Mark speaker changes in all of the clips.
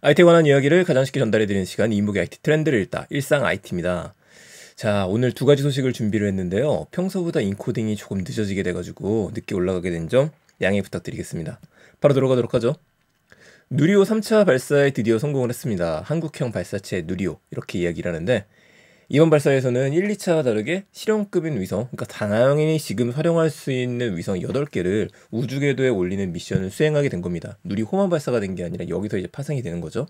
Speaker 1: IT에 관한 이야기를 가장 쉽게 전달해드리는 시간, 이인복의 IT 트렌드를 읽다, 일상 IT입니다. 자, 오늘 두 가지 소식을 준비를 했는데요. 평소보다 인코딩이 조금 늦어지게 돼가지고 늦게 올라가게 된 점 양해 부탁드리겠습니다. 바로 들어가도록 하죠. 누리호 3차 발사에 드디어 성공을 했습니다. 한국형 발사체 누리호 이렇게 이야기를 하는데 이번 발사에서는 1, 2차와 다르게 실용급인 위성, 그러니까 당연히 지금 활용할 수 있는 위성 8개를 우주 궤도에 올리는 미션을 수행하게 된 겁니다. 누리 호만 발사가 된 게 아니라 여기서 이제 파생이 되는 거죠.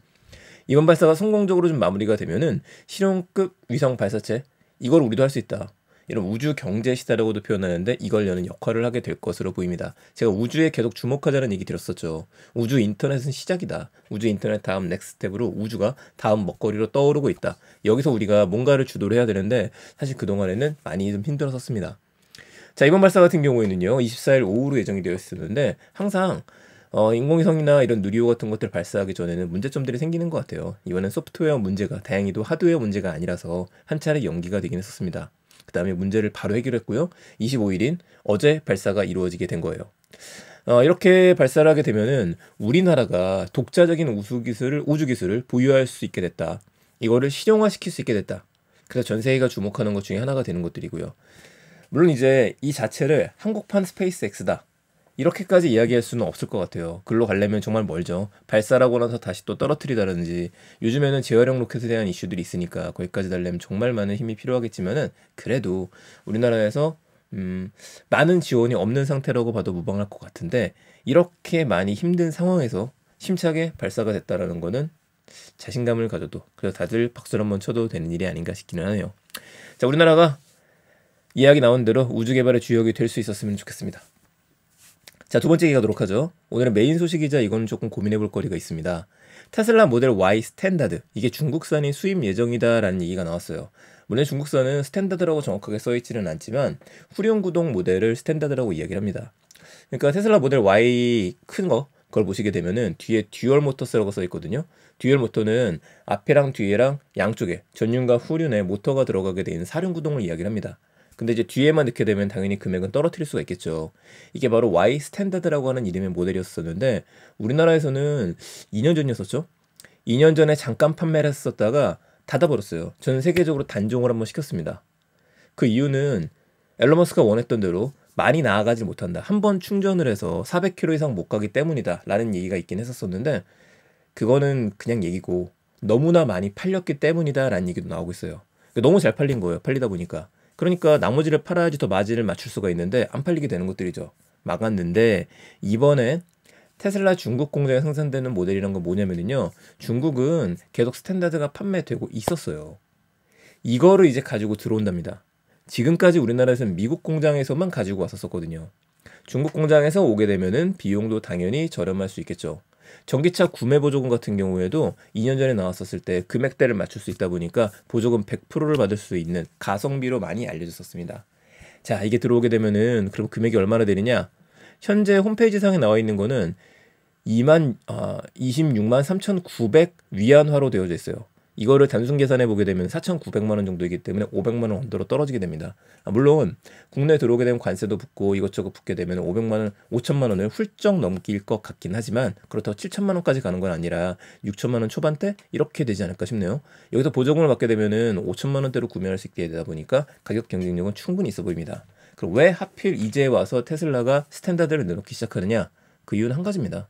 Speaker 1: 이번 발사가 성공적으로 좀 마무리가 되면은 실용급 위성 발사체 이걸 우리도 할 수 있다. 이런 우주 경제 시대라고도 표현하는데 이걸 여는 역할을 하게 될 것으로 보입니다. 제가 우주에 계속 주목하자는 얘기 드렸었죠. 우주 인터넷은 시작이다. 우주 인터넷 다음 넥스트 스텝으로 우주가 다음 먹거리로 떠오르고 있다. 여기서 우리가 뭔가를 주도를 해야 되는데 사실 그동안에는 많이 좀 힘들었었습니다. 자, 이번 발사 같은 경우에는요. 24일 오후로 예정이 되어 있었는데 항상 어, 인공위성이나 이런 누리호 같은 것들 발사하기 전에는 문제점들이 생기는 것 같아요. 이번엔 소프트웨어 문제가 다행히도 하드웨어 문제가 아니라서 한 차례 연기가 되긴 했었습니다. 그 다음에 문제를 바로 해결했고요. 25일인 어제 발사가 이루어지게 된 거예요. 어, 이렇게 발사를 하게 되면은 우리나라가 독자적인 우수 기술을 우주 기술을 보유할 수 있게 됐다. 이거를 실용화시킬 수 있게 됐다. 그래서 전 세계가 주목하는 것 중에 하나가 되는 것들이고요. 물론 이제 이 자체를 한국판 스페이스X다. 이렇게까지 이야기할 수는 없을 것 같아요. 글로 가려면 정말 멀죠. 발사라고 나서 다시 또 떨어뜨리다든지 요즘에는 재활용 로켓에 대한 이슈들이 있으니까 거기까지 달려면 정말 많은 힘이 필요하겠지만은 그래도 우리나라에서 음, 많은 지원이 없는 상태라고 봐도 무방할 것 같은데 이렇게 많이 힘든 상황에서 힘차게 발사가 됐다라는 거는 자신감을 가져도 그래서 다들 박수를 한번 쳐도 되는 일이 아닌가 싶기는 하네요. 자, 우리나라가 이야기 나온 대로 우주 개발의 주역이 될 수 있었으면 좋겠습니다. 자, 두 번째 얘기 가도록 하죠. 오늘은 메인 소식이자 이건 조금 고민해 볼 거리가 있습니다. 테슬라 모델 Y 스탠다드, 이게 중국산이 수입 예정이다라는 얘기가 나왔어요. 물론 중국산은 스탠다드라고 정확하게 써있지는 않지만 후륜 구동 모델을 스탠다드라고 이야기를 합니다. 그러니까 테슬라 모델 Y 큰 거, 그걸 보시게 되면은 뒤에 듀얼 모터스라고 써 있거든요. 듀얼 모터는 앞에랑 뒤에랑 양쪽에 전륜과 후륜에 모터가 들어가게 된 사륜 구동을 이야기를 합니다. 근데 이제 뒤에만 넣게 되면 당연히 금액은 떨어뜨릴 수가 있겠죠. 이게 바로 Y 스탠다드라고 하는 이름의 모델이었었는데 우리나라에서는 2년 전이었었죠. 2년 전에 잠깐 판매를 했었다가 닫아버렸어요. 전 세계적으로 단종을 한번 시켰습니다. 그 이유는 앨런 머스가 원했던 대로 많이 나아가지 못한다. 한 번 충전을 해서 400km 이상 못 가기 때문이다. 라는 얘기가 있긴 했었었는데 그거는 그냥 얘기고 너무나 많이 팔렸기 때문이다. 라는 얘기도 나오고 있어요. 너무 잘 팔린 거예요. 팔리다 보니까. 그러니까 나머지를 팔아야지 더 마진을 맞출 수가 있는데 안 팔리게 되는 것들이죠. 막았는데 이번에 테슬라 중국 공장에 생산되는 모델이란 건 뭐냐면요. 중국은 계속 스탠다드가 판매되고 있었어요. 이거를 이제 가지고 들어온답니다. 지금까지 우리나라에서는 미국 공장에서만 가지고 왔었거든요. 중국 공장에서 오게 되면은 비용도 당연히 저렴할 수 있겠죠. 전기차 구매 보조금 같은 경우에도 2년 전에 나왔었을 때 금액대를 맞출 수 있다 보니까 보조금 100%를 받을 수 있는 가성비로 많이 알려졌었습니다. 자, 이게 들어오게 되면은 그럼 금액이 얼마나 되느냐? 현재 홈페이지상에 나와 있는 거는 2만 아, 26만 3,900 위안화로 되어져 있어요. 이거를 단순 계산해 보게 되면 4,900만 원 정도이기 때문에 500만 원 언더로 떨어지게 됩니다. 아, 물론 국내 에 들어오게 되면 관세도 붙고 이것저것 붙게 되면 500만 원, 5천만 원을 훌쩍 넘길 것 같긴 하지만 그렇다고 7천만 원까지 가는 건 아니라 6천만 원 초반대 이렇게 되지 않을까 싶네요. 여기서 보조금을 받게 되면은 5천만 원대로 구매할 수 있게 되다 보니까 가격 경쟁력은 충분히 있어 보입니다. 그럼 왜 하필 이제 와서 테슬라가 스탠다드를 내놓기 시작하느냐? 그 이유는 한 가지입니다.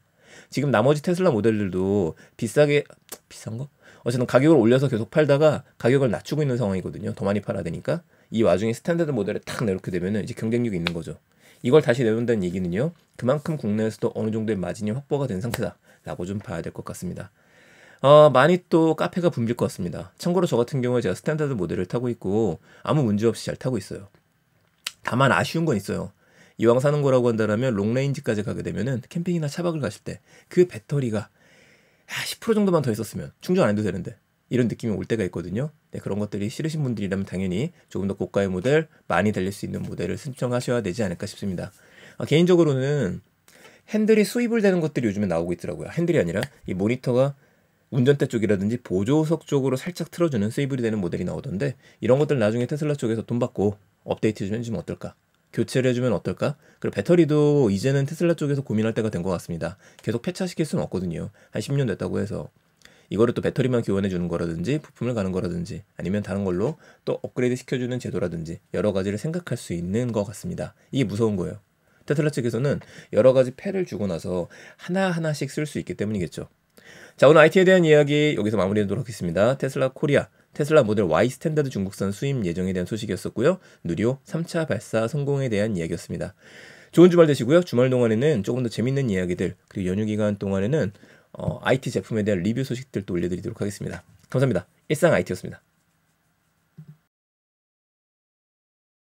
Speaker 1: 지금 나머지 테슬라 모델들도 비싸게 비싼 거? 어쨌든 가격을 올려서 계속 팔다가 가격을 낮추고 있는 상황이거든요. 더 많이 팔아야 되니까. 이 와중에 스탠다드 모델을탁 내놓게 되면 이제 경쟁력이 있는 거죠. 이걸 다시 내놓는다는 얘기는요. 그만큼 국내에서도 어느 정도의 마진이 확보가 된 상태다라고 좀 봐야 될 것 같습니다. 어, 많이 또 카페가 붐빌 것 같습니다. 참고로 저 같은 경우에 제가 스탠다드 모델을 타고 있고 아무 문제 없이 잘 타고 있어요. 다만 아쉬운 건 있어요. 이왕 사는 거라고 한다면 롱레인지까지 가게 되면 캠핑이나 차박을 가실 때 그 배터리가 10% 아, 정도만 더 있었으면 충전 안 해도 되는데 이런 느낌이 올 때가 있거든요. 네, 그런 것들이 싫으신 분들이라면 당연히 조금 더 고가의 모델, 많이 달릴 수 있는 모델을 신청하셔야 되지 않을까 싶습니다. 아, 개인적으로는 핸들이 수입을 되는 것들이 요즘에 나오고 있더라고요. 핸들이 아니라 이 모니터가 운전대 쪽이라든지 보조석 쪽으로 살짝 틀어주는 세이블이 되는 모델이 나오던데 이런 것들 나중에 테슬라 쪽에서 돈 받고 업데이트 좀 해주면 어떨까 교체를 해주면 어떨까? 그리고 배터리도 이제는 테슬라 쪽에서 고민할 때가 된 것 같습니다. 계속 폐차시킬 수는 없거든요. 한 10년 됐다고 해서. 이거를 또 배터리만 교환해 주는 거라든지 부품을 가는 거라든지 아니면 다른 걸로 또 업그레이드 시켜주는 제도라든지 여러 가지를 생각할 수 있는 것 같습니다. 이게 무서운 거예요. 테슬라 측에서는 여러 가지 패를 주고 나서 하나하나씩 쓸 수 있기 때문이겠죠. 자, 오늘 IT에 대한 이야기 여기서 마무리하도록 하겠습니다. 테슬라 코리아 테슬라 모델 Y 스탠다드 중국산 수입 예정에 대한 소식이었었고요. 누리호 3차 발사 성공에 대한 이야기였습니다. 좋은 주말 되시고요. 주말 동안에는 조금 더 재밌는 이야기들 그리고 연휴 기간 동안에는 어, IT 제품에 대한 리뷰 소식들도 올려드리도록 하겠습니다. 감사합니다. 일상 IT였습니다.